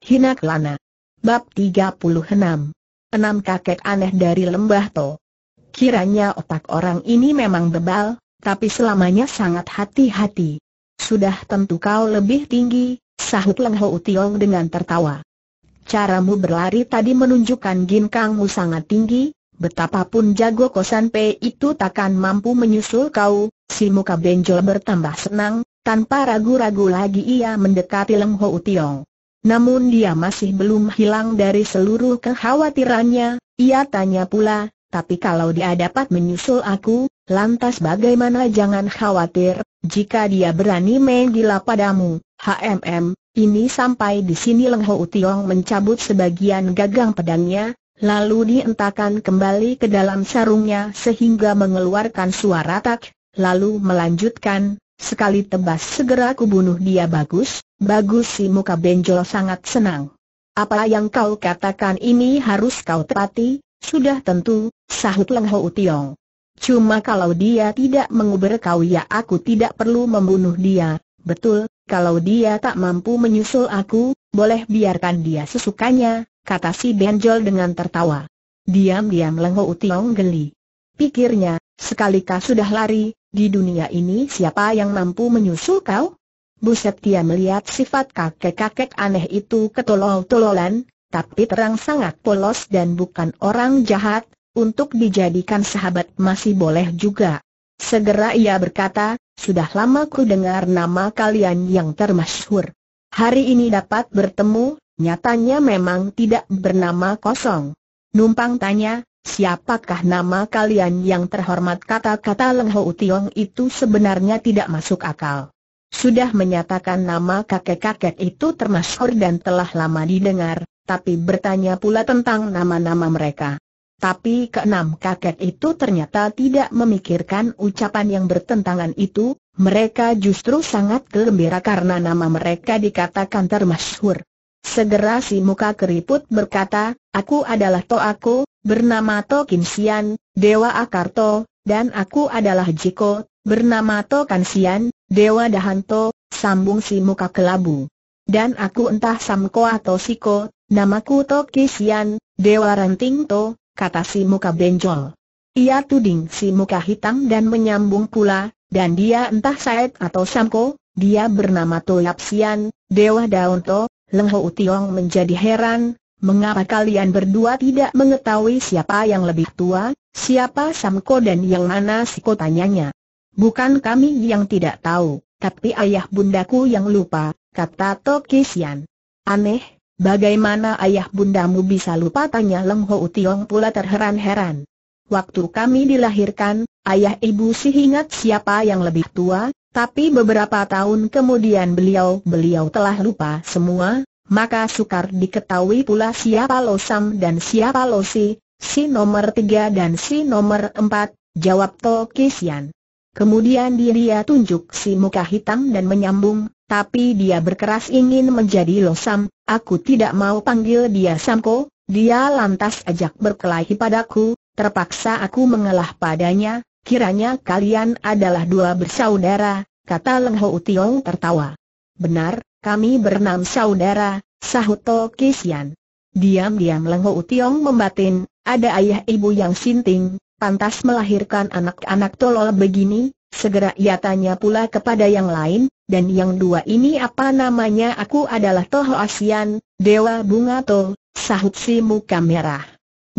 Hina Kelana. Bab 36. Enam kakek aneh dari lembah To. Kiranya otak orang ini memang bebal, tapi selamanya sangat hati-hati. Sudah tentu kau lebih tinggi, sahut Leng Ho Utiong dengan tertawa. Caramu berlari tadi menunjukkan ginkangmu sangat tinggi, betapapun jago kosan P itu takkan mampu menyusul kau, si muka benjol bertambah senang, tanpa ragu-ragu lagi ia mendekati Leng Ho Utiong. Namun dia masih belum hilang dari seluruh kekhawatirannya, ia tanya pula, tapi kalau dia dapat menyusul aku, lantas bagaimana jangan khawatir, jika dia berani main gila padamu, HMM, ini sampai di sini Leng Ho Tiong mencabut sebagian gagang pedangnya, lalu dientakan kembali ke dalam sarungnya sehingga mengeluarkan suara tak, lalu melanjutkan, sekali tebas segera kubunuh dia bagus, Bagus si muka benjol sangat senang. Apa yang kau katakan ini harus kau tepati, sudah tentu, sahut Leng Ho Tiong. Cuma kalau dia tidak mengubur kau ya aku tidak perlu membunuh dia, betul, kalau dia tak mampu menyusul aku, boleh biarkan dia sesukanya, kata si benjol dengan tertawa. Diam-diam Leng Ho Tiong geli. Pikirnya, sekalikah sudah lari, di dunia ini siapa yang mampu menyusul kau? Buset dia melihat sifat kakek-kakek aneh itu ketolol-tololan, tapi terang sangat polos dan bukan orang jahat, untuk dijadikan sahabat masih boleh juga. Segera ia berkata, sudah lama ku dengar nama kalian yang termasyhur. Hari ini dapat bertemu, nyatanya memang tidak bernama kosong. Numpang tanya, siapakah nama kalian yang terhormat kata-kata Leng Ho Tiong itu sebenarnya tidak masuk akal. Sudah menyatakan nama kakek-kakek itu termasyhur dan telah lama didengar, tapi bertanya pula tentang nama-nama mereka. Tapi keenam kakek itu ternyata tidak memikirkan ucapan yang bertentangan itu, mereka justru sangat gembira karena nama mereka dikatakan termasyhur. Segera si muka keriput berkata, aku adalah Toaku, bernama To Kim Sian, Dewa Akarto, dan aku adalah Jiko, bernama To Kansian. Dewa Dahanto, sambung si muka kelabu. Dan aku entah Samko atau Siko, namaku Toki Sian, Dewa Ranting To, kata si muka benjol. Ia tuding si muka hitam dan menyambung pula, dan dia entah Said atau Samko, dia bernama Toyap Sian, Dewa Daunto, Leng Ho Tiong menjadi heran, mengapa kalian berdua tidak mengetahui siapa yang lebih tua, siapa Samko dan yang mana Siko tanyanya. Bukan kami yang tidak tahu, tapi ayah bundaku yang lupa, kata Tokisian. Aneh, bagaimana ayah bundamu bisa lupa tanya Leng Ho Utiong pula terheran-heran. Waktu kami dilahirkan, ayah ibu sih ingat siapa yang lebih tua, tapi beberapa tahun kemudian beliau-beliau telah lupa semua, maka sukar diketahui pula siapa Losam dan siapa Losi, si nomor tiga dan si nomor empat, jawab Tokisian. Kemudian dia tunjuk si muka hitam dan menyambung, tapi dia berkeras ingin menjadi Losam, aku tidak mau panggil dia Samko, dia lantas ajak berkelahi padaku, terpaksa aku mengalah padanya, kiranya kalian adalah dua bersaudara, kata Leng Ho Tiong tertawa. Benar, kami bernam saudara, sahut To Kisian. Diam-diam Leng Ho Tiong membatin, ada ayah ibu yang sinting, pantas melahirkan anak-anak tolol begini, segera ia tanya pula kepada yang lain, dan yang dua ini apa namanya aku adalah Toho Asian, Dewa Bunga tol, sahut si muka merah.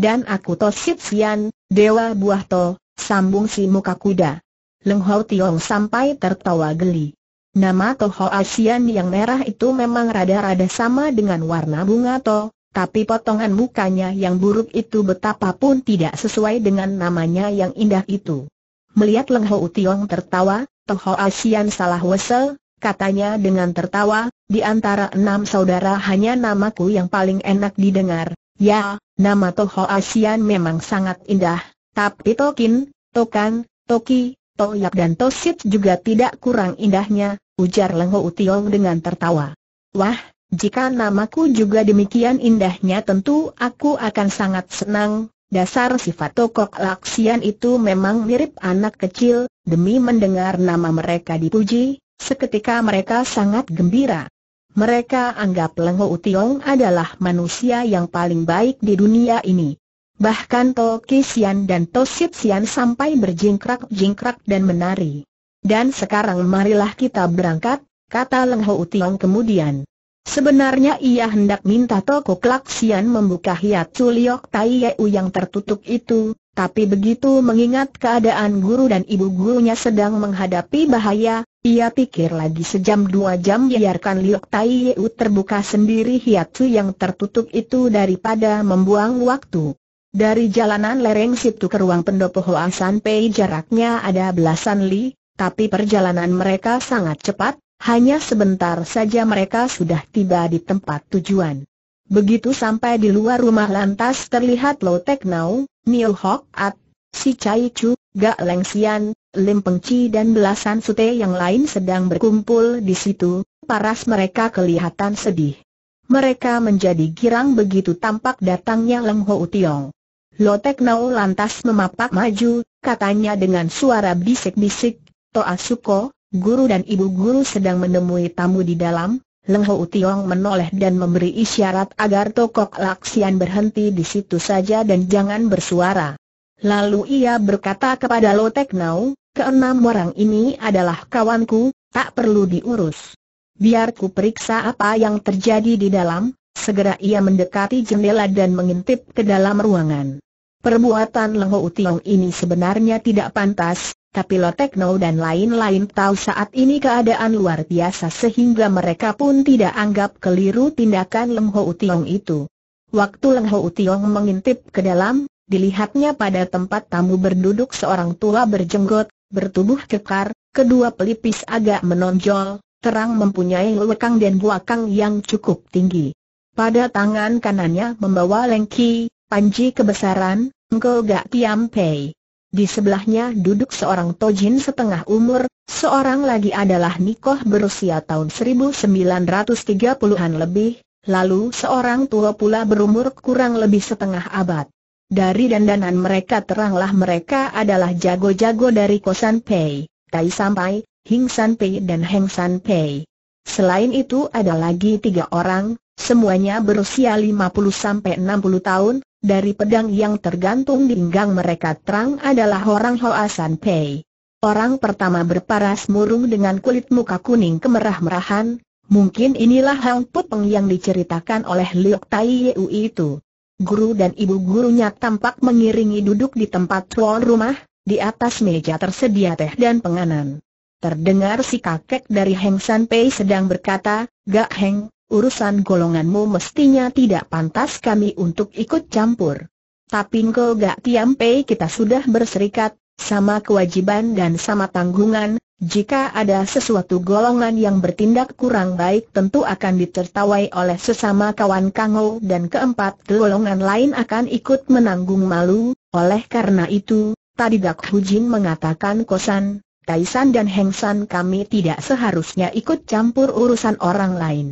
Dan aku Tosip Sian, Dewa Buah tol, sambung si muka kuda. Leng Tiong sampai tertawa geli. Nama Toho Asian yang merah itu memang rada-rada sama dengan warna bunga tol. Tapi potongan mukanya yang buruk itu betapapun tidak sesuai dengan namanya yang indah itu. Melihat Leng Ho Utiong tertawa, Toh Ho Asian salah wesel, katanya dengan tertawa, di antara enam saudara hanya namaku yang paling enak didengar. Ya, nama Toh Ho Asian memang sangat indah, tapi Tokin, Tokan, Toki, Toyap dan Tosit juga tidak kurang indahnya, ujar Leng Ho Utiong dengan tertawa. Wah, jika namaku juga demikian indahnya tentu aku akan sangat senang, dasar sifat tokok laksian itu memang mirip anak kecil, demi mendengar nama mereka dipuji, seketika mereka sangat gembira. Mereka anggap Lengho Utiong adalah manusia yang paling baik di dunia ini. Bahkan Tokisian dan To sampai berjingkrak-jingkrak dan menari. Dan sekarang marilah kita berangkat, kata Lengho Utiong kemudian. Sebenarnya ia hendak minta Toko Klaksian membuka hiat liok Tai Yeu yang tertutup itu, tapi begitu mengingat keadaan guru dan ibu gurunya sedang menghadapi bahaya, ia pikir lagi sejam dua jam biarkan liok Tai Yeu terbuka sendiri hiatu yang tertutup itu daripada membuang waktu. Dari jalanan lereng situ ke ruang pendopo Hoa San Pei jaraknya ada belasan li, tapi perjalanan mereka sangat cepat, hanya sebentar saja mereka sudah tiba di tempat tujuan. Begitu sampai di luar rumah lantas terlihat Lo Tek Nau, Nio Hok At, Si Chai Chu, Ga Leng Sian, Lim Peng Chi dan belasan sute yang lain sedang berkumpul di situ, paras mereka kelihatan sedih. Mereka menjadi girang begitu tampak datangnya Leng Ho Tiong. Lo Tek Nau lantas memapak maju, katanya dengan suara bisik-bisik, Toa Suko, guru dan ibu guru sedang menemui tamu di dalam, Leng Ho Tiong menoleh dan memberi isyarat agar Tokok Laksian berhenti di situ saja dan jangan bersuara. Lalu ia berkata kepada Lo Tek Nau, keenam orang ini adalah kawanku, tak perlu diurus. Biar ku periksa apa yang terjadi di dalam, segera ia mendekati jendela dan mengintip ke dalam ruangan. Perbuatan Leng Ho Tiong ini sebenarnya tidak pantas, tapi Lotekno dan lain-lain tahu saat ini keadaan luar biasa sehingga mereka pun tidak anggap keliru tindakan Leng Ho Tiong itu. Waktu Leng Ho Tiong mengintip ke dalam, dilihatnya pada tempat tamu berduduk seorang tua berjenggot, bertubuh kekar, kedua pelipis agak menonjol, terang mempunyai lekang dan buakang yang cukup tinggi. Pada tangan kanannya membawa lengki, panji kebesaran, Ngo Gak Tiam Pei. Di sebelahnya duduk seorang Tojin setengah umur, seorang lagi adalah Nikoh berusia tahun 1930-an lebih, lalu seorang tua pula berumur kurang lebih setengah abad. Dari dandanan mereka teranglah mereka adalah jago-jago dari Kosan Pei, Tai Sampai, Hing San Pei dan Heng San Pei. Selain itu ada lagi tiga orang, semuanya berusia 50-60 tahun, dari pedang yang tergantung di pinggang mereka terang adalah orang Hoa Pei. Orang pertama berparas murung dengan kulit muka kuning kemerah-merahan, mungkin inilah Hang Pupeng yang diceritakan oleh Liok Tai Yeu itu. Guru dan ibu gurunya tampak mengiringi duduk di tempat tuan rumah, di atas meja tersedia teh dan penganan. Terdengar si kakek dari Heng San Pei sedang berkata, Gak Heng, urusan golonganmu mestinya tidak pantas kami untuk ikut campur. Tapi engkau gak tiampai kita sudah berserikat, sama kewajiban dan sama tanggungan, jika ada sesuatu golongan yang bertindak kurang baik tentu akan ditertawai oleh sesama kawan Kango dan keempat golongan lain akan ikut menanggung malu, oleh karena itu, tadi Dak Hujin mengatakan kosan, Taisan dan Hengsan kami tidak seharusnya ikut campur urusan orang lain.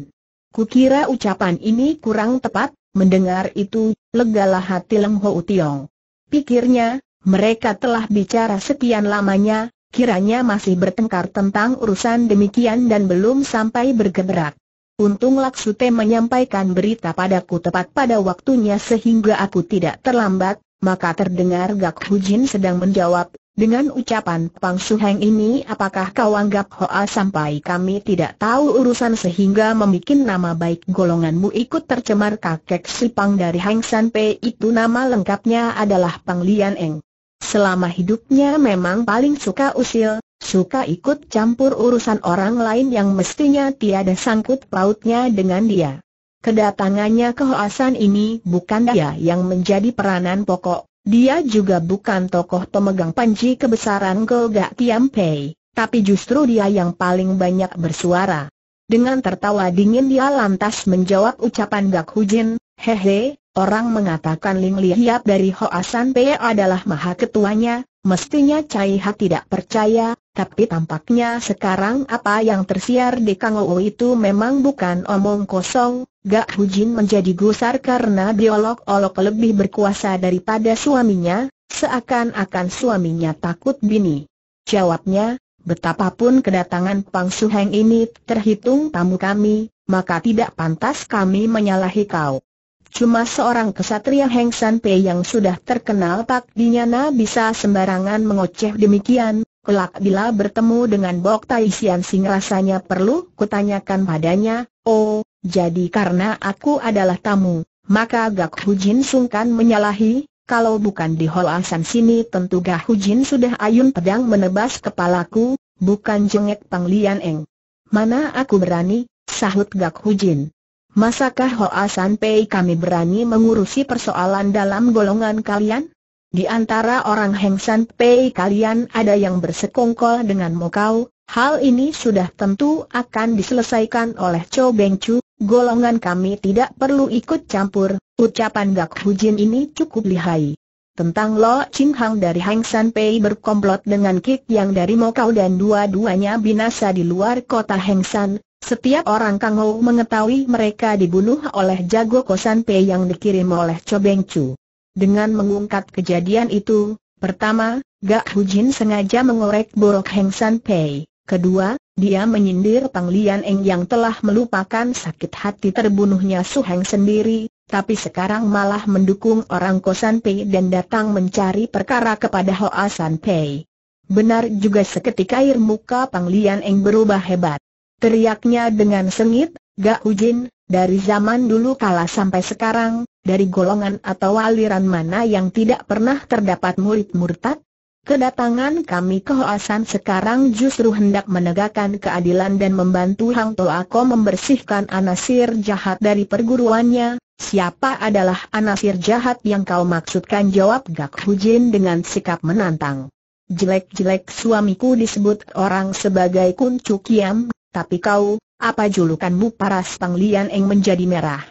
Kukira ucapan ini kurang tepat, mendengar itu, legalah hati Leng Ho Tiong. Pikirnya, mereka telah bicara sekian lamanya, kiranya masih bertengkar tentang urusan demikian dan belum sampai bergerak. Untung Laksute menyampaikan berita padaku tepat pada waktunya sehingga aku tidak terlambat, maka terdengar Gak Hujin sedang menjawab, dengan ucapan Pang Suheng ini apakah kau anggap Hoa sampai kami tidak tahu urusan sehingga membuat nama baik golonganmu ikut tercemar kakek si Pang dari Heng San Pei itu nama lengkapnya adalah Pang Lian Eng. Selama hidupnya memang paling suka usil, suka ikut campur urusan orang lain yang mestinya tiada sangkut pautnya dengan dia. Kedatangannya ke Hoa San ini bukan dia yang menjadi peranan pokok, dia juga bukan tokoh pemegang panji kebesaran Golga Tiampei, tapi justru dia yang paling banyak bersuara. Dengan tertawa dingin dia lantas menjawab ucapan Gak Hujin, hehe, orang mengatakan Ling Lihiap dari Hoasan Pei adalah maha ketuanya, Mestinya Cai Ha tidak percaya, tapi tampaknya sekarang apa yang tersiar di Kang Ou itu memang bukan omong kosong, Gak Jin menjadi gusar karena diolok-olok lebih berkuasa daripada suaminya, seakan-akan suaminya takut bini. Jawabnya, betapapun kedatangan Pang Su Heng ini terhitung tamu kami, maka tidak pantas kami menyalahi kau. Cuma seorang kesatria Heng San Pei yang sudah terkenal tak Dinyana bisa sembarangan mengoceh demikian, kelak bila bertemu dengan Bok Tai Sian Sing rasanya perlu kutanyakan padanya, oh, jadi karena aku adalah tamu, maka Gak Hu Hujin sungkan menyalahi, kalau bukan di Hol Asan sini tentu Gak Hu Jin sudah ayun pedang menebas kepalaku, bukan jengek Pang Lian Eng. Mana aku berani, sahut Gak Hu Jin. Masakah Hoa San Pei kami berani mengurusi persoalan dalam golongan kalian? Di antara orang Heng San Pei kalian ada yang bersekongkol dengan Mokau, hal ini sudah tentu akan diselesaikan oleh Cho Beng Chu, golongan kami tidak perlu ikut campur, ucapan Gak Hujin ini cukup lihai. Tentang Lo Ching Hang dari Heng San Pei berkomplot dengan Kik yang dari Mokau dan dua-duanya binasa di luar kota Heng San, setiap orang Kangou mengetahui mereka dibunuh oleh jago Kosan Pei yang dikirim oleh Chobeng Chu. Dengan mengungkap kejadian itu, pertama, Gak Jin sengaja mengorek borok Heng San Pei. Kedua, dia menyindir Pang Lian Eng yang telah melupakan sakit hati terbunuhnya Su Heng sendiri, tapi sekarang malah mendukung orang Kosan Pei dan datang mencari perkara kepada Hoa San Pei. Benar juga seketika air muka Pang Lian Eng berubah hebat. Teriaknya dengan sengit, Gak Ujin, dari zaman dulu kala sampai sekarang, dari golongan atau aliran mana yang tidak pernah terdapat murid murtad? Kedatangan kami ke Hoasan sekarang justru hendak menegakkan keadilan dan membantu Hang Toako membersihkan anasir jahat dari perguruannya. Siapa adalah anasir jahat yang kau maksudkan? Jawab Gak Hujin dengan sikap menantang. Jelek-jelek suamiku disebut orang sebagai Kun Chukiam, tapi kau, apa julukanmu paras Panglian Eng menjadi merah?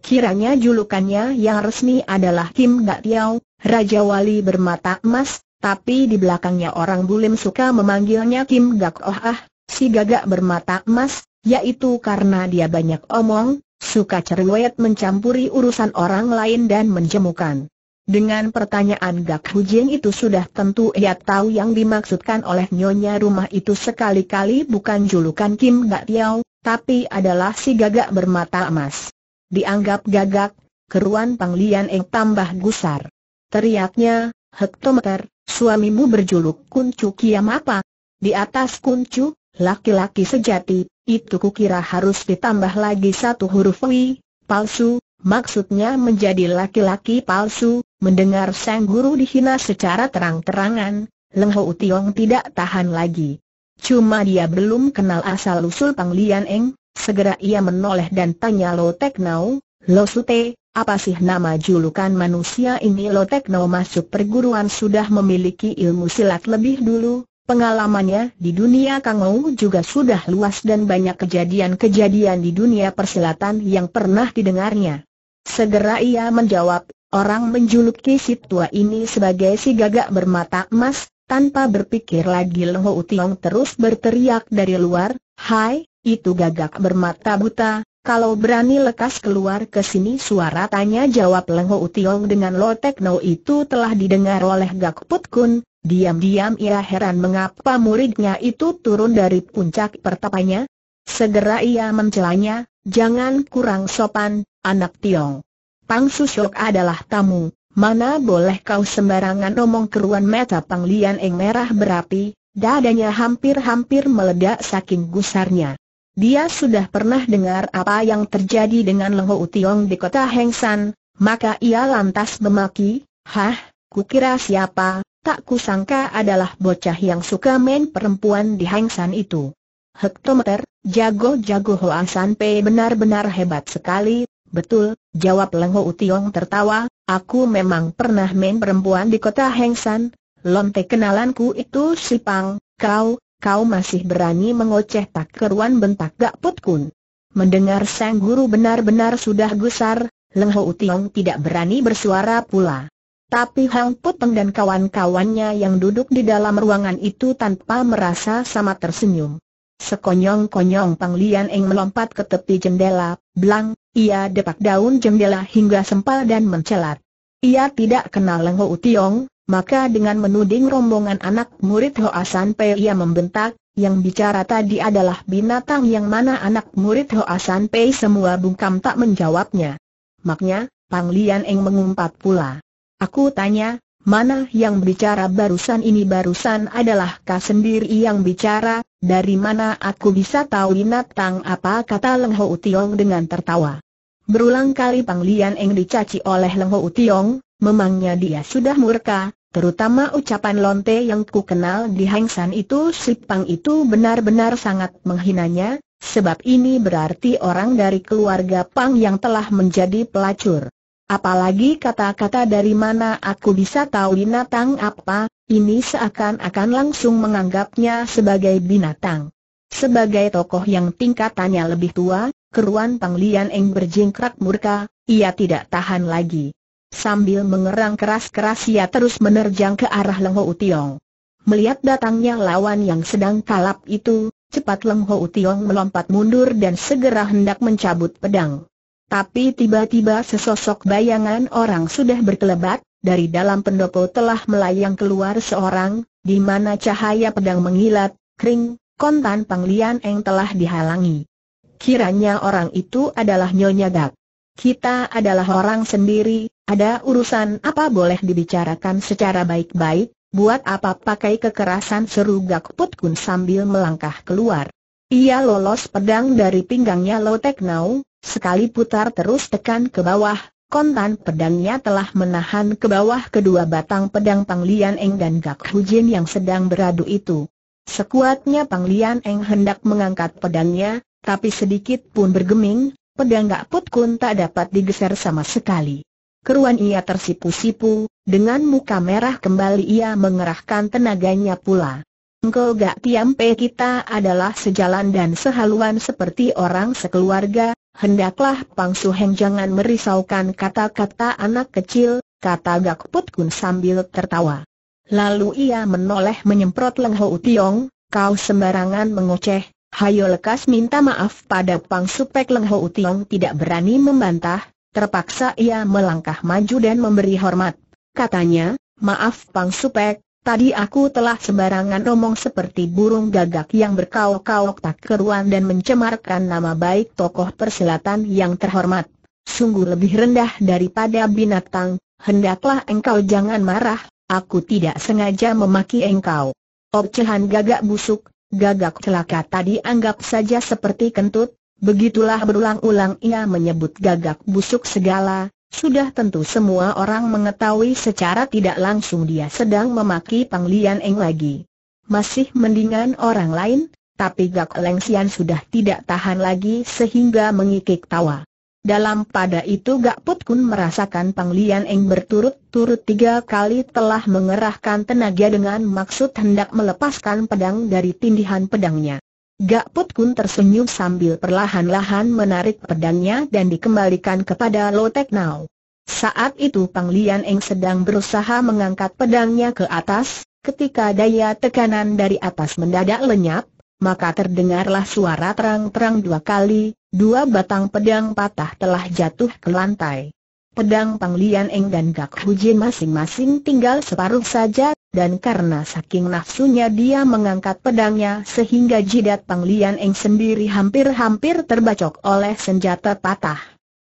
Kiranya julukannya yang resmi adalah Kim Gak Tiao, Raja Wali bermata emas, tapi di belakangnya orang Bulim suka memanggilnya Kim Gak Oh Ah, si gagak bermata emas, yaitu karena dia banyak omong, suka cerewet mencampuri urusan orang lain dan menjemukan. Dengan pertanyaan Gak Hujin itu sudah tentu ia tahu yang dimaksudkan oleh nyonya rumah itu sekali-kali bukan julukan Kim Gak Tiao, tapi adalah si gagak bermata emas. Dianggap gagak, keruan Panglian Eng tambah gusar. Teriaknya, Hektometer, suamimu berjuluk Kuncu Kiam apa? Di atas Kuncu, laki-laki sejati, itu kukira harus ditambah lagi satu huruf Wi, palsu, maksudnya menjadi laki-laki palsu, Mendengar Sang Guru dihina secara terang-terangan, Leng Ho Tiong tidak tahan lagi. Cuma dia belum kenal asal-usul Pang Lian Eng, segera ia menoleh dan tanya Lo Tek Nau, Lo Sute, apa sih nama julukan manusia ini Lo Tek Nau masuk perguruan sudah memiliki ilmu silat lebih dulu, Pengalamannya di dunia Kangou juga sudah luas dan banyak kejadian-kejadian di dunia persilatan yang pernah didengarnya. Segera ia menjawab, Orang menjuluki si tua ini sebagai si gagak bermata emas, tanpa berpikir lagi Lengho Utiong terus berteriak dari luar, Hai, itu gagak bermata buta, kalau berani lekas keluar ke sini suara tanya jawab Lengho Utiong dengan Tekno itu telah didengar oleh Gak Put Kun. Diam-diam ia heran mengapa muridnya itu turun dari puncak pertapanya. Segera ia mencelanya, jangan kurang sopan, anak Tiong. Pang Susyok adalah tamu, mana boleh kau sembarangan omong keruan mata Pang Lian Eng merah berapi, dadanya hampir-hampir meledak saking gusarnya. Dia sudah pernah dengar apa yang terjadi dengan Lengho Utiong di kota Hengsan, maka ia lantas memaki, Hah, kukira siapa, tak kusangka adalah bocah yang suka main perempuan di Hengsan itu. Hektometer, jago-jago Hoang San Pei benar-benar hebat sekali, Betul, jawab Lengho Utiong tertawa, aku memang pernah main perempuan di kota Hengsan, lonte kenalanku itu si Pang, kau, kau masih berani mengoceh tak keruan bentak Gak Put Kun. Mendengar sang guru benar-benar sudah gusar, Lengho Utiong tidak berani bersuara pula. Tapi Hang Puteng dan kawan-kawannya yang duduk di dalam ruangan itu tanpa merasa sama tersenyum. Sekonyong-konyong Pang Lian Eng melompat ke tepi jendela, belang, ia depak daun jendela hingga sempal dan mencelat. Ia tidak kenal Leng utiong, maka dengan menuding rombongan anak murid Hoa San Pei ia membentak, yang bicara tadi adalah binatang yang mana anak murid Hoa San Pei semua bungkam tak menjawabnya. Maknya, Pang Lian Eng mengumpat pula. Aku tanya, Mana yang bicara barusan ini barusan adalah kau sendiri yang bicara, dari mana aku bisa tahu binatang apa kata Leng Ho Utiong dengan tertawa. Berulang kali Pang Lian Eng dicaci oleh Leng Ho Utiong, memangnya dia sudah murka, terutama ucapan lonte yang ku kenal di Hangsan itu si Pang itu benar-benar sangat menghinanya, sebab ini berarti orang dari keluarga Pang yang telah menjadi pelacur. Apalagi kata-kata dari mana aku bisa tahu binatang apa, ini seakan-akan langsung menganggapnya sebagai binatang. Sebagai tokoh yang tingkatannya lebih tua, keruan Panglian Eng berjingkrak murka, ia tidak tahan lagi. Sambil mengerang keras-keras ia terus menerjang ke arah Leng Ho Utiong. Melihat datangnya lawan yang sedang kalap itu, cepat Leng Ho Utiong melompat mundur dan segera hendak mencabut pedang. Tapi tiba-tiba sesosok bayangan orang sudah berkelebat, dari dalam pendopo telah melayang keluar seorang, di mana cahaya pedang mengilat, kering, kontan Panglian yang telah dihalangi. Kiranya orang itu adalah Nyonya Gak. Kita adalah orang sendiri, ada urusan apa boleh dibicarakan secara baik-baik, buat apa pakai kekerasan seru Gak Putkun sambil melangkah keluar. Ia lolos pedang dari pinggangnya Lo Tek Nau, sekali putar terus tekan ke bawah, kontan pedangnya telah menahan ke bawah kedua batang pedang Panglian Eng dan Gak Hujin yang sedang beradu itu. Sekuatnya Panglian Eng hendak mengangkat pedangnya, tapi sedikit pun bergeming, pedang Gak Put Kun tak dapat digeser sama sekali. Keruan ia tersipu-sipu, dengan muka merah kembali ia mengerahkan tenaganya pula. Engkau gak tiampe kita adalah sejalan dan sehaluan seperti orang sekeluarga, hendaklah Pang Suheng jangan merisaukan kata-kata anak kecil, kata Gak Put Kun sambil tertawa. Lalu ia menoleh menyemprot Leng Ho Tiong, kau sembarangan mengoceh, hayo lekas minta maaf pada Pang Supek Leng Ho Tiong tidak berani membantah, terpaksa ia melangkah maju dan memberi hormat. Katanya, maaf Pang Supek, Tadi aku telah sembarangan omong seperti burung gagak yang berkaok-kaok tak keruan dan mencemarkan nama baik tokoh perselatan yang terhormat. Sungguh lebih rendah daripada binatang, hendaklah engkau jangan marah, aku tidak sengaja memaki engkau. Ocehan gagak busuk, gagak celaka tadi anggap saja seperti kentut, begitulah berulang-ulang ia menyebut gagak busuk segala, sudah tentu semua orang mengetahui secara tidak langsung dia sedang memaki Pang Lian Eng lagi. Masih mendingan orang lain, tapi Gak Leng Sian sudah tidak tahan lagi sehingga mengikik tawa. Dalam pada itu Gak Put Kun merasakan Pang Lian Eng berturut-turut tiga kali telah mengerahkan tenaga dengan maksud hendak melepaskan pedang dari tindihan pedangnya. Gak Put Kun tersenyum sambil perlahan-lahan menarik pedangnya dan dikembalikan kepada Lo Tek Nau. Saat itu Pang Lian Eng sedang berusaha mengangkat pedangnya ke atas, ketika daya tekanan dari atas mendadak lenyap, maka terdengarlah suara terang-terang dua kali, dua batang pedang patah telah jatuh ke lantai. Pedang Pang Lian Eng dan Gak Hu Jin masing-masing tinggal separuh saja dan karena saking nafsunya dia mengangkat pedangnya sehingga jidat Pang Lian Eng sendiri hampir-hampir terbacok oleh senjata patah.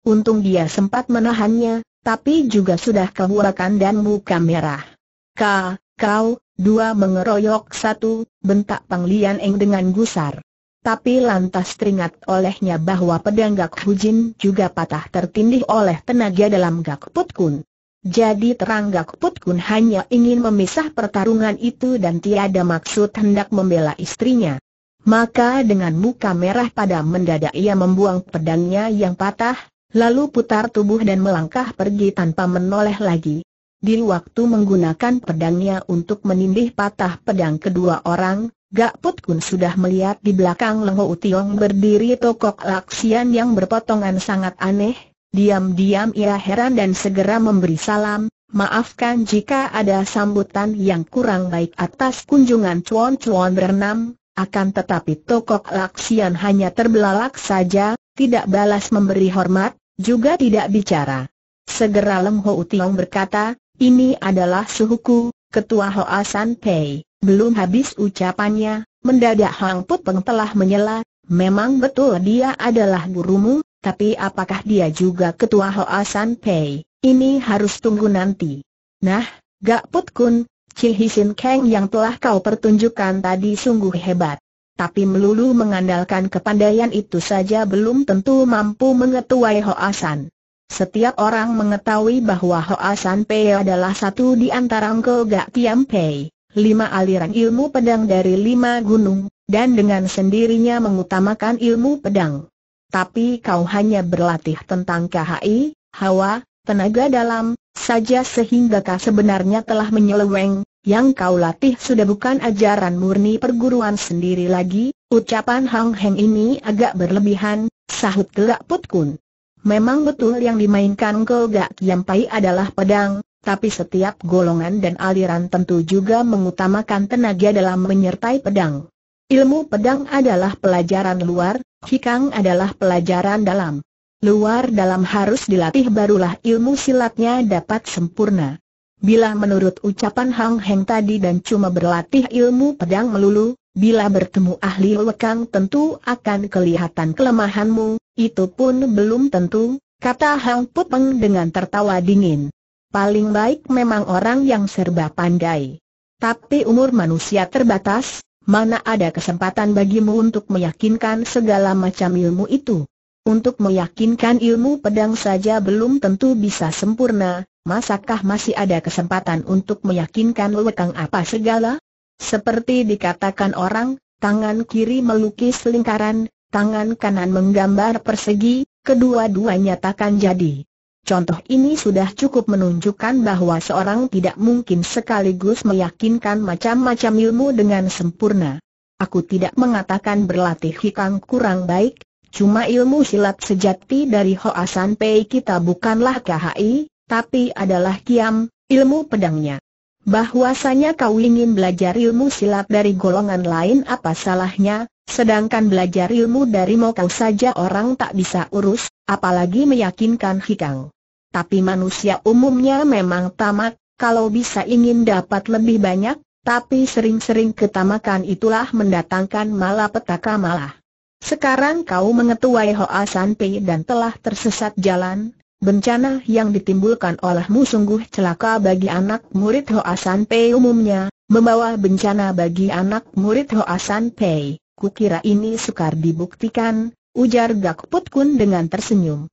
Untung dia sempat menahannya, tapi juga sudah kehuakan dan muka merah. Ka, kau, dua mengeroyok satu, bentak Pang Lian Eng dengan gusar. Tapi lantas teringat olehnya bahwa pedang Gak Hujin juga patah tertindih oleh tenaga dalam Gak Put Kun. Jadi teranggak Put Kun hanya ingin memisah pertarungan itu dan tiada maksud hendak membela istrinya. Maka dengan muka merah pada mendadak ia membuang pedangnya yang patah, lalu putar tubuh dan melangkah pergi tanpa menoleh lagi. Di waktu menggunakan pedangnya untuk menindih patah pedang kedua orang, Gak Put Kun sudah melihat di belakang Lengho Utiong berdiri tokok laksian yang berpotongan sangat aneh, Diam-diam ia heran dan segera memberi salam, maafkan jika ada sambutan yang kurang baik atas kunjungan cuan-cuan berenam, akan tetapi Tokok Laksian hanya terbelalak saja, tidak balas memberi hormat, juga tidak bicara. Segera Lem Ho Tiong berkata, ini adalah suhuku, ketua Ho San Pei. Belum habis ucapannya, mendadak Hang Put Peng telah menyela, memang betul dia adalah gurumu, tapi apakah dia juga ketua Hoa San Pei? Ini harus tunggu nanti. Nah, Gak Put Kun, Chi Hisin Kang yang telah kau pertunjukkan tadi sungguh hebat. Tapi melulu mengandalkan kepandaian itu saja belum tentu mampu mengetuai Hoa San. Setiap orang mengetahui bahwa Hoa San Pei adalah satu di antara Ngo Gak Tiam Pei, lima aliran ilmu pedang dari lima gunung, dan dengan sendirinya mengutamakan ilmu pedang tapi kau hanya berlatih tentang KHI, hawa, tenaga dalam, saja sehingga kau sebenarnya telah menyeleweng, yang kau latih sudah bukan ajaran murni perguruan sendiri lagi, ucapan Hang Heng ini agak berlebihan, sahut gelak Put Kun. Memang betul yang dimainkan Gak Yampai adalah pedang, tapi setiap golongan dan aliran tentu juga mengutamakan tenaga dalam menyertai pedang. Ilmu pedang adalah pelajaran luar, hikang adalah pelajaran dalam. Luar dalam harus dilatih barulah ilmu silatnya dapat sempurna. Bila menurut ucapan Hang Heng tadi dan cuma berlatih ilmu pedang melulu, bila bertemu ahli lekang tentu akan kelihatan kelemahanmu, itu pun belum tentu, kata Hang Puteng dengan tertawa dingin. Paling baik memang orang yang serba pandai. Tapi umur manusia terbatas, mana ada kesempatan bagimu untuk meyakinkan segala macam ilmu itu. Untuk meyakinkan ilmu pedang saja belum tentu bisa sempurna, masakah masih ada kesempatan untuk meyakinkan lekang apa segala? Seperti dikatakan orang, tangan kiri melukis lingkaran, tangan kanan menggambar persegi, kedua-duanya takkan jadi. Contoh ini sudah cukup menunjukkan bahwa seorang tidak mungkin sekaligus meyakinkan macam-macam ilmu dengan sempurna. Aku tidak mengatakan berlatih hikang kurang baik, cuma ilmu silat sejati dari Hoasan Pei kita bukanlah KHI, tapi adalah kiam, ilmu pedangnya. Bahwasanya kau ingin belajar ilmu silat dari golongan lain apa salahnya, sedangkan belajar ilmu dari mau kau saja orang tak bisa urus, apalagi meyakinkan hikang tapi manusia umumnya memang tamak, kalau bisa ingin dapat lebih banyak, tapi sering-sering ketamakan itulah mendatangkan malapetaka malah. Sekarang kau mengetuai Hoa San Pei dan telah tersesat jalan, bencana yang ditimbulkan olehmu sungguh celaka bagi anak murid Hoa San Pei umumnya, membawa bencana bagi anak murid Hoa San Pei. Kukira ini sukar dibuktikan, ujar Gak Put Kun dengan tersenyum.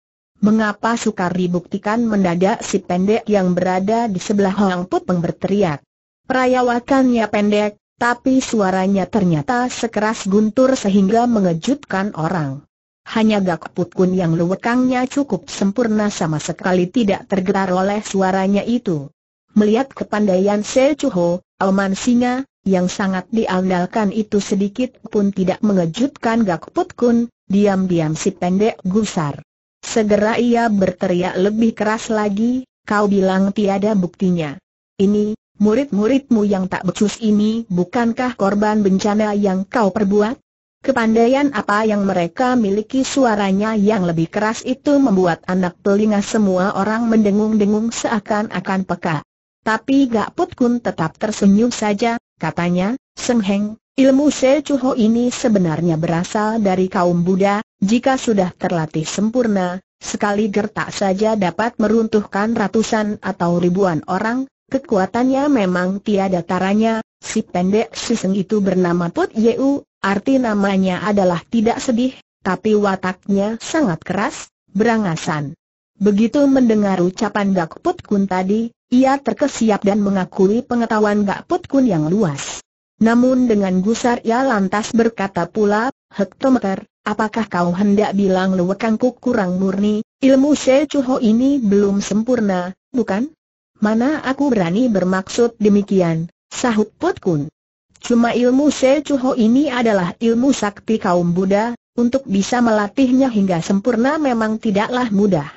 Mengapa sukar dibuktikan mendadak si pendek yang berada di sebelah Hoang Putpeng berteriak. Perayawakannya pendek, tapi suaranya ternyata sekeras guntur sehingga mengejutkan orang. Hanya Gak Put Kun yang lewekangnya cukup sempurna sama sekali tidak tergerak oleh suaranya itu. Melihat kepandaian Se Chu Ho, Oman Singa, yang sangat diandalkan itu sedikit pun tidak mengejutkan Gak Put Kun, diam-diam si pendek gusar. Segera ia berteriak lebih keras lagi, kau bilang tiada buktinya. Ini, murid-muridmu yang tak becus ini bukankah korban bencana yang kau perbuat? Kepandaian apa yang mereka miliki suaranya yang lebih keras itu membuat anak telinga semua orang mendengung-dengung seakan-akan peka. Tapi Gak Put Kun tetap tersenyum saja, katanya, Seng Heng, Ilmu sel Chuho ini sebenarnya berasal dari kaum Buddha, jika sudah terlatih sempurna, sekali gertak saja dapat meruntuhkan ratusan atau ribuan orang, kekuatannya memang tiada taranya, si pendek siseng itu bernama Put Yeu, arti namanya adalah tidak sedih, tapi wataknya sangat keras, berangasan. Begitu mendengar ucapan Gak Put Kun tadi, ia terkesiap dan mengakui pengetahuan Gak Put Kun yang luas. Namun dengan gusar ia lantas berkata pula, Hektometer, apakah kau hendak bilang lewekangku kurang murni, ilmu She ini belum sempurna, bukan? Mana aku berani bermaksud demikian, sahut Putkun. Cuma ilmu She ini adalah ilmu sakti kaum Buddha, untuk bisa melatihnya hingga sempurna memang tidaklah mudah.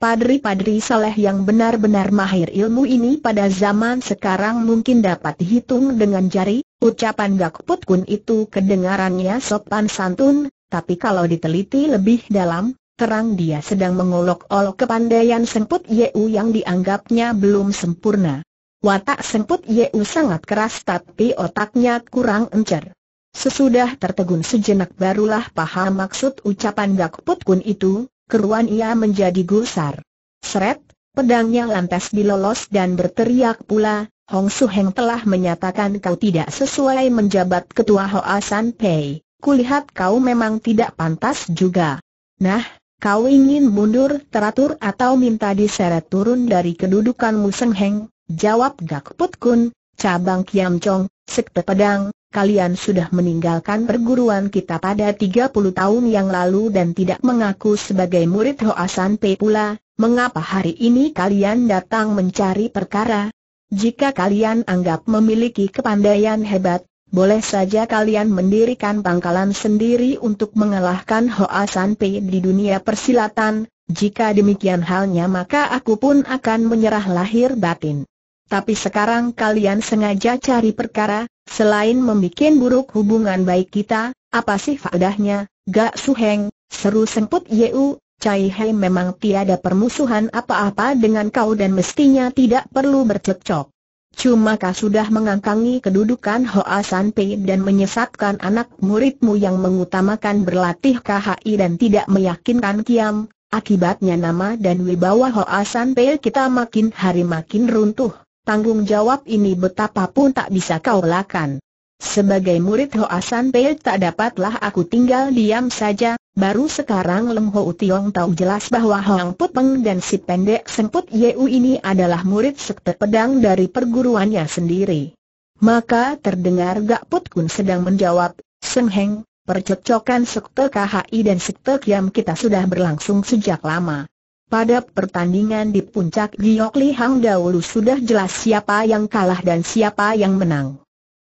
Padri-padri saleh yang benar-benar mahir ilmu ini pada zaman sekarang mungkin dapat dihitung dengan jari, Ucapan gak put Kun itu kedengarannya sopan santun, tapi kalau diteliti lebih dalam, terang dia sedang mengolok-olok kepandaian semput Yeu yang dianggapnya belum sempurna. Watak semput Yeu sangat keras tapi otaknya kurang encer. Sesudah tertegun sejenak barulah paham maksud ucapan gak put Kun itu, keruan ia menjadi gusar. Seret, pedangnya lantas dilolos dan berteriak pula, Hong Su Heng telah menyatakan kau tidak sesuai menjabat ketua Hoa San Pei, kulihat kau memang tidak pantas juga. Nah, kau ingin mundur teratur atau minta diseret turun dari kedudukanmu Seng Heng? Jawab Gak Put Kun, cabang Kiam Chong, Sekte Pedang, kalian sudah meninggalkan perguruan kita pada 30 tahun yang lalu dan tidak mengaku sebagai murid Hoa San Pei pula, mengapa hari ini kalian datang mencari perkara? Jika kalian anggap memiliki kepandaian hebat, boleh saja kalian mendirikan pangkalan sendiri untuk mengalahkan Hoa San Pei di dunia persilatan, jika demikian halnya maka aku pun akan menyerah lahir batin. Tapi sekarang kalian sengaja cari perkara, selain membuat buruk hubungan baik kita, apa sih faedahnya, Gak Suheng, seru semput Yeu, Cai Hei memang tiada permusuhan apa-apa dengan kau dan mestinya tidak perlu bercekcok. Cuma kau sudah mengangkangi kedudukan Hoa San Pei dan menyesatkan anak muridmu yang mengutamakan berlatih KHI dan tidak meyakinkan Kiam, akibatnya nama dan wibawa Hoa San Pei kita makin hari makin runtuh. Tanggung jawab ini betapapun tak bisa kau lakukan. Sebagai murid Hoa San Pei tak dapatlah aku tinggal diam saja, Baru sekarang Lem Ho Tiong tahu jelas bahwa hoang Pu Peng dan si pendek semput Yeu ini adalah murid sekte pedang dari perguruannya sendiri. Maka terdengar Gak Put Kun sedang menjawab, Seng Heng, percocokan sekte KHI dan sekte Kiam kita sudah berlangsung sejak lama. Pada pertandingan di puncak Giyok Li Hang dahulu sudah jelas siapa yang kalah dan siapa yang menang.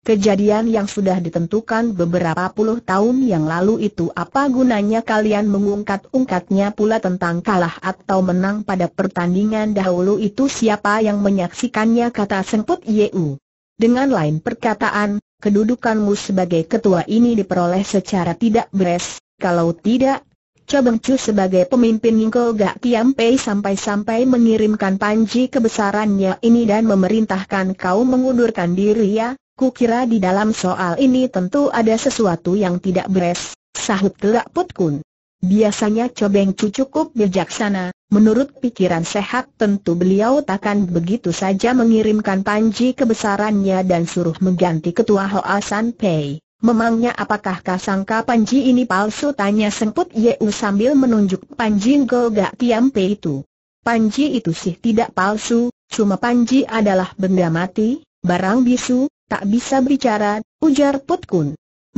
Kejadian yang sudah ditentukan beberapa puluh tahun yang lalu itu apa gunanya kalian mengungkat-ungkatnya pula tentang kalah atau menang pada pertandingan dahulu itu siapa yang menyaksikannya kata Sengput Yeu. Dengan lain perkataan, kedudukanmu sebagai ketua ini diperoleh secara tidak beres, kalau tidak, Cobeng Chu sebagai pemimpin Ningko Gak Pei sampai-sampai mengirimkan panji kebesarannya ini dan memerintahkan kau mengundurkan diri ya, Kukira di dalam soal ini tentu ada sesuatu yang tidak beres, sahut gelak putkun. Biasanya Cobeng Cu cukup bijaksana, menurut pikiran sehat tentu beliau takkan begitu saja mengirimkan panji kebesarannya dan suruh mengganti ketua Hoa San Pei. Memangnya apakah kasangka Panji ini palsu? Tanya Sengput Yeu sambil menunjuk Panji Golgak Pei itu. Panji itu sih tidak palsu, cuma Panji adalah benda mati, barang bisu, Tak bisa bicara, ujar Put Kun.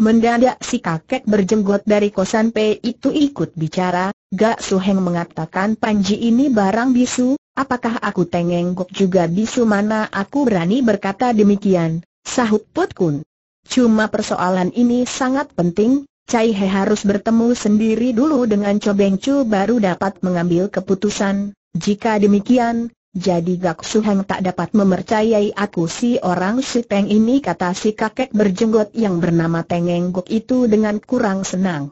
Mendadak si kakek berjenggot dari kosan P itu ikut bicara, Gak Suheng mengatakan Panji ini barang bisu, apakah aku tengenggok juga bisu mana aku berani berkata demikian, sahut Put Kun. Cuma persoalan ini sangat penting, Cai He harus bertemu sendiri dulu dengan Cobeng Chu baru dapat mengambil keputusan. Jika demikian, jadi Gak Suheng tak dapat mempercayai aku si orang si Teng ini kata si kakek berjenggot yang bernama Peng itu dengan kurang senang.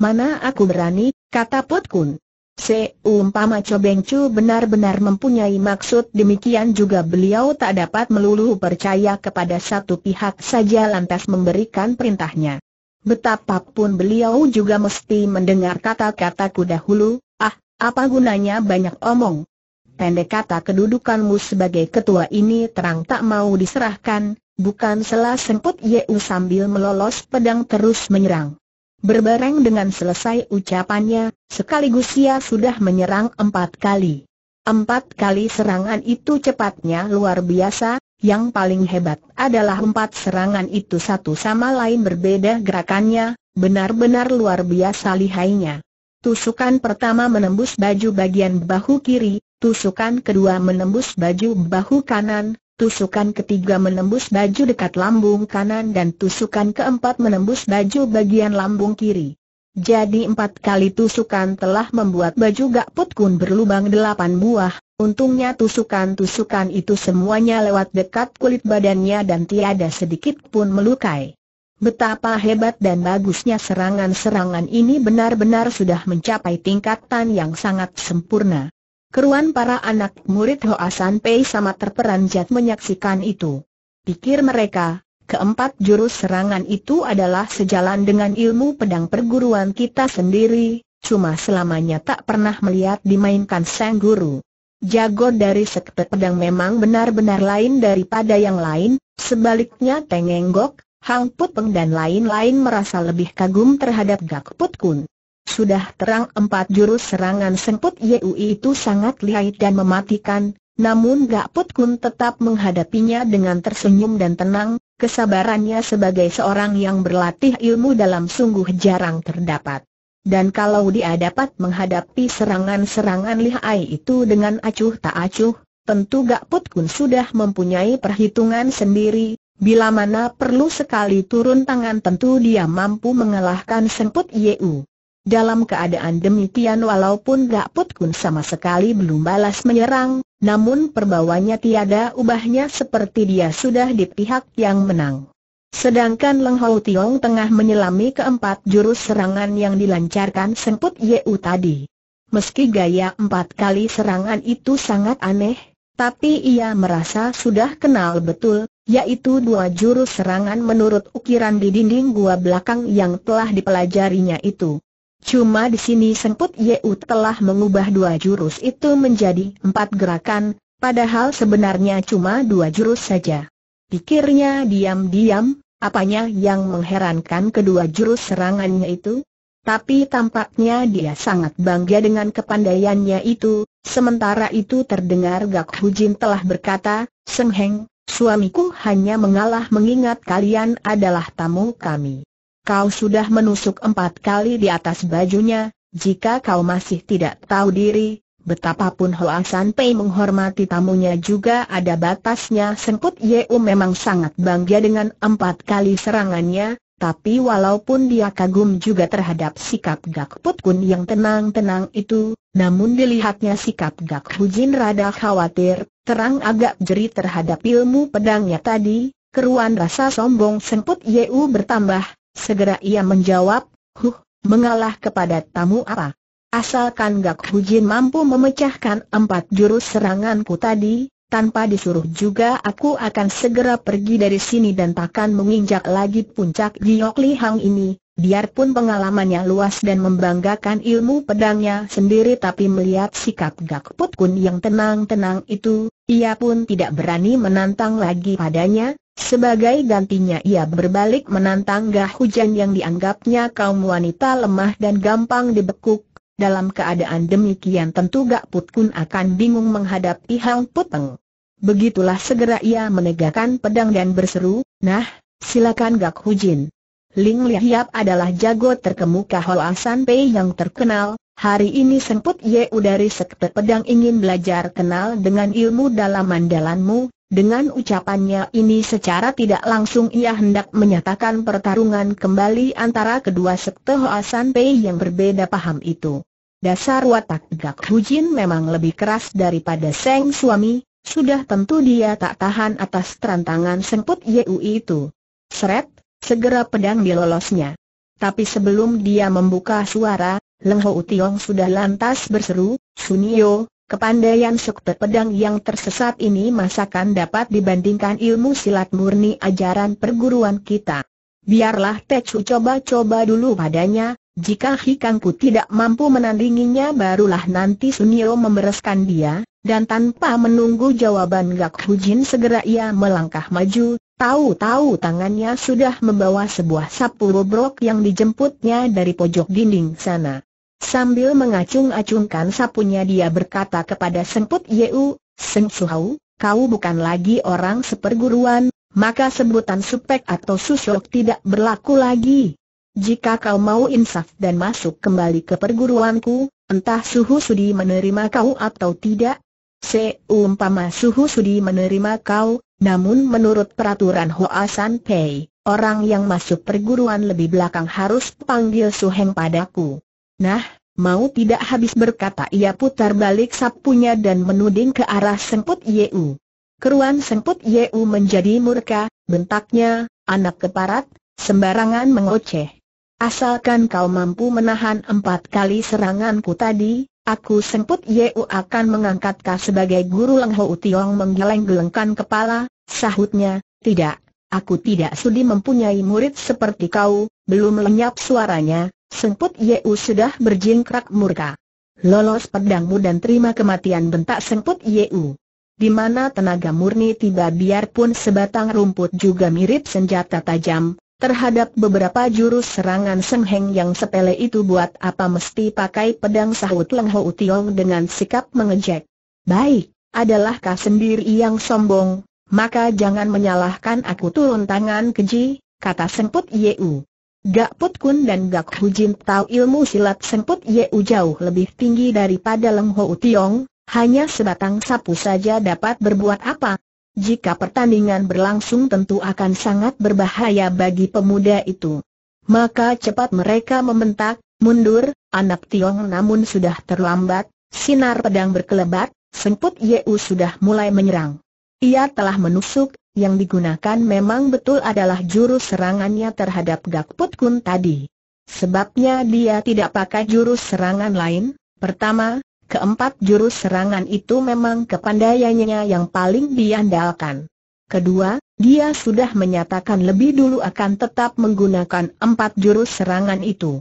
Mana aku berani, kata Put Kun. Seumpama Cobeng Chu benar-benar mempunyai maksud demikian juga beliau tak dapat melulu percaya kepada satu pihak saja lantas memberikan perintahnya. Betapapun beliau juga mesti mendengar kata-kataku dahulu, ah, apa gunanya banyak omong. Pendek kata kedudukanmu sebagai ketua ini terang tak mau diserahkan, bukan salah sengkut Yeu sambil melolos pedang terus menyerang. Berbareng dengan selesai ucapannya, sekaligus ia sudah menyerang empat kali. Empat kali serangan itu cepatnya luar biasa, yang paling hebat adalah empat serangan itu satu sama lain berbeda gerakannya, benar-benar luar biasa lihainya. Tusukan pertama menembus baju bagian bahu kiri, tusukan kedua menembus baju bahu kanan, tusukan ketiga menembus baju dekat lambung kanan dan tusukan keempat menembus baju bagian lambung kiri. Jadi empat kali tusukan telah membuat baju Gakput Kun berlubang delapan buah, untungnya tusukan-tusukan itu semuanya lewat dekat kulit badannya dan tiada sedikit pun melukai. Betapa hebat dan bagusnya serangan-serangan ini benar-benar sudah mencapai tingkatan yang sangat sempurna. Keruan para anak murid Hoasan Pei sama terperanjat menyaksikan itu. Pikir mereka, keempat jurus serangan itu adalah sejalan dengan ilmu pedang perguruan kita sendiri, cuma selamanya tak pernah melihat dimainkan sang guru. Jago dari sekte pedang memang benar-benar lain daripada yang lain, sebaliknya Tengenggok, Hang Puteng dan lain-lain merasa lebih kagum terhadap Gak putkun. Sudah terang empat jurus serangan semput Yeu itu sangat lihai dan mematikan, namun Gak Put Kun tetap menghadapinya dengan tersenyum dan tenang, kesabarannya sebagai seorang yang berlatih ilmu dalam sungguh jarang terdapat. Dan kalau dia dapat menghadapi serangan-serangan lihai itu dengan acuh tak acuh, tentu Gak Put Kun sudah mempunyai perhitungan sendiri, bila mana perlu sekali turun tangan tentu dia mampu mengalahkan Semput Yeu. Dalam keadaan demikian walaupun Gak Put Kun sama sekali belum balas menyerang, namun perbawanya tiada ubahnya seperti dia sudah di pihak yang menang. Sedangkan Leng Hou Tiong tengah menyelami keempat jurus serangan yang dilancarkan Semput Yeu tadi. Meski gaya empat kali serangan itu sangat aneh, tapi ia merasa sudah kenal betul, yaitu dua jurus serangan menurut ukiran di dinding gua belakang yang telah dipelajarinya itu. Cuma di sini Semput Yeu telah mengubah dua jurus itu menjadi empat gerakan, padahal sebenarnya cuma dua jurus saja. Pikirnya diam-diam, apanya yang mengherankan kedua jurus serangannya itu? Tapi tampaknya dia sangat bangga dengan kepandaiannya itu, sementara itu terdengar Gak Hujin telah berkata, Seng Heng, suamiku hanya mengalah mengingat kalian adalah tamu kami. Kau sudah menusuk empat kali di atas bajunya, jika kau masih tidak tahu diri, betapapun Hoa San Pei menghormati tamunya juga ada batasnya Sengkut Yeu memang sangat bangga dengan empat kali serangannya, tapi walaupun dia kagum juga terhadap sikap Gak Put Kun yang tenang-tenang itu, namun dilihatnya sikap Gak Hujin rada khawatir, terang agak jeri terhadap ilmu pedangnya tadi, keruan rasa sombong Sengkut Yeu bertambah, Segera ia menjawab, huh, mengalah kepada tamu apa? Asalkan Gak Hujin mampu memecahkan empat jurus seranganku tadi, tanpa disuruh juga aku akan segera pergi dari sini dan takkan menginjak lagi puncak Giok Li Hang ini, biarpun pengalamannya luas dan membanggakan ilmu pedangnya sendiri tapi melihat sikap Gak Put Kun yang tenang-tenang itu, ia pun tidak berani menantang lagi padanya, sebagai gantinya ia berbalik menantang Gah Hujan yang dianggapnya kaum wanita lemah dan gampang dibekuk. Dalam keadaan demikian tentu Gak Put Kun akan bingung menghadapi Hang Puteng. Begitulah segera ia menegakkan pedang dan berseru, Nah, silakan Gak Hujin. Ling Lihiap adalah jago terkemuka Hoasan Pei yang terkenal, hari ini sempat Yeu dari Sekte Pedang ingin belajar kenal dengan ilmu dalam mandalanmu dengan ucapannya ini secara tidak langsung ia hendak menyatakan pertarungan kembali antara kedua sekte Hoasan Pei yang berbeda paham itu. Dasar watak Gak Hujin memang lebih keras daripada Seng suami, sudah tentu dia tak tahan atas tantangan semput Yui itu. Seret, segera pedang dilolosnya. Tapi sebelum dia membuka suara, Leng Ho Tiong sudah lantas berseru, Sunio, Kepandaian sekte pedang yang tersesat ini masakan dapat dibandingkan ilmu silat murni ajaran perguruan kita. Biarlah Techu coba-coba dulu padanya, jika Hikangku tidak mampu menandinginya barulah nanti Sunio membereskan dia, dan tanpa menunggu jawaban Gak Hujin segera ia melangkah maju, tahu-tahu tangannya sudah membawa sebuah sapu bobrok yang dijemputnya dari pojok dinding sana. Sambil mengacung-acungkan sapunya dia berkata kepada Semput Yeu, Seng Suhau, kau bukan lagi orang seperguruan, maka sebutan supek atau susok tidak berlaku lagi. Jika kau mau insaf dan masuk kembali ke perguruanku, entah suhu sudi menerima kau atau tidak. Seumpama suhu sudi menerima kau, namun menurut peraturan Hoa San Pei, orang yang masuk perguruan lebih belakang harus panggil suheng padaku. Nah, mau tidak habis berkata ia putar balik sapunya dan menuding ke arah sengput Yeu. Keruan sengput Yeu menjadi murka, bentaknya, anak keparat, sembarangan mengoceh. Asalkan kau mampu menahan empat kali seranganku tadi, aku sengput Yeu akan mengangkat kau sebagai guru Leng Ho Tiong menggeleng-gelengkan kepala, sahutnya, tidak, aku tidak sudi mempunyai murid seperti kau, belum lenyap suaranya, Semput Yeu sudah berjingkrak murka. Lolos pedangmu dan terima kematian bentak semput Yeu. Di mana tenaga murni tiba biarpun sebatang rumput juga mirip senjata tajam, terhadap beberapa jurus serangan sengheng yang sepele itu buat apa mesti pakai pedang sahut Leng Ho Tiong dengan sikap mengejek. Baik, adalahkah sendiri yang sombong, maka jangan menyalahkan aku turun tangan keji, kata semput Yeu. Gak Put Kun dan Gak Hu Jin tahu ilmu silat semput Yeu jauh lebih tinggi daripada Leng Ho Tiong, hanya sebatang sapu saja dapat berbuat apa. Jika pertandingan berlangsung tentu akan sangat berbahaya bagi pemuda itu. Maka cepat mereka membentak, mundur, anak Tiong namun sudah terlambat, sinar pedang berkelebat, semput Yeu sudah mulai menyerang. Ia telah menusuk, yang digunakan memang betul adalah jurus serangannya terhadap Gakput Kun tadi. Sebabnya dia tidak pakai jurus serangan lain, pertama, keempat jurus serangan itu memang kepandaiannya yang paling diandalkan. Kedua, dia sudah menyatakan lebih dulu akan tetap menggunakan empat jurus serangan itu.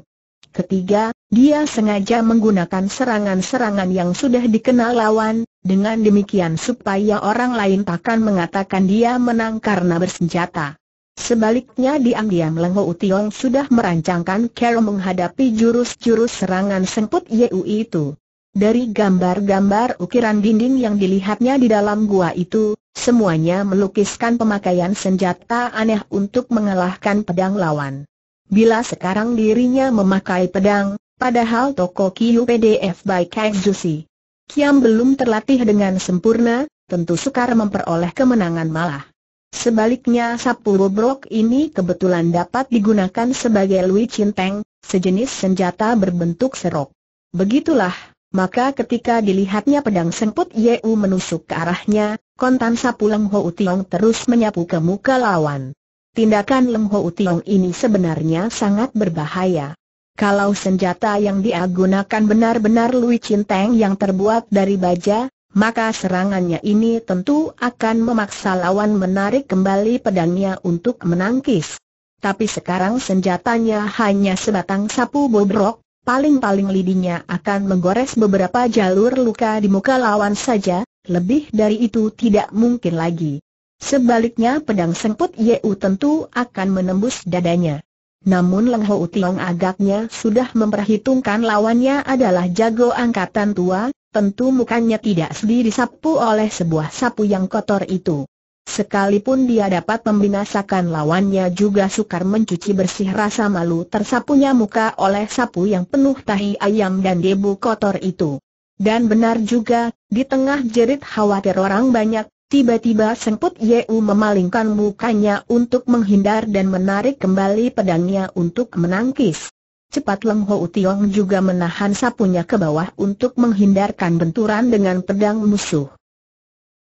Ketiga, dia sengaja menggunakan serangan-serangan yang sudah dikenal lawan, dengan demikian supaya orang lain takkan mengatakan dia menang karena bersenjata. Sebaliknya diam-diam Lengho Utiong sudah merancangkan cara menghadapi jurus-jurus serangan semput Yeu itu. Dari gambar-gambar ukiran dinding yang dilihatnya di dalam gua itu, semuanya melukiskan pemakaian senjata aneh untuk mengalahkan pedang lawan. Bila sekarang dirinya memakai pedang, padahal toko Kiu PDF by Kang Jusi Kiam belum terlatih dengan sempurna, tentu sukar memperoleh kemenangan malah. Sebaliknya sapu bobrok ini kebetulan dapat digunakan sebagai Lui Cinteng, sejenis senjata berbentuk serok. Begitulah, maka ketika dilihatnya pedang semput Yeu menusuk ke arahnya, kontan sapu Leng Ho Utiong terus menyapu ke muka lawan. Tindakan Leng Ho Utiong ini sebenarnya sangat berbahaya. Kalau senjata yang dia gunakan benar-benar Lui Cinteng yang terbuat dari baja, maka serangannya ini tentu akan memaksa lawan menarik kembali pedangnya untuk menangkis. Tapi sekarang senjatanya hanya sebatang sapu bobrok, paling-paling lidinya akan menggores beberapa jalur luka di muka lawan saja, lebih dari itu tidak mungkin lagi. Sebaliknya pedang sengput Yeu tentu akan menembus dadanya. Namun Leng Ho Tiong agaknya sudah memperhitungkan lawannya adalah jago angkatan tua, tentu mukanya tidak sedih disapu oleh sebuah sapu yang kotor itu. Sekalipun dia dapat membinasakan lawannya juga sukar mencuci bersih rasa malu tersapunya muka oleh sapu yang penuh tahi ayam dan debu kotor itu. Dan benar juga, di tengah jerit khawatir orang banyak, Tiba-tiba semput Yeu memalingkan mukanya untuk menghindar dan menarik kembali pedangnya untuk menangkis. Cepat Leng Ho Tiong juga menahan sapunya ke bawah untuk menghindarkan benturan dengan pedang musuh.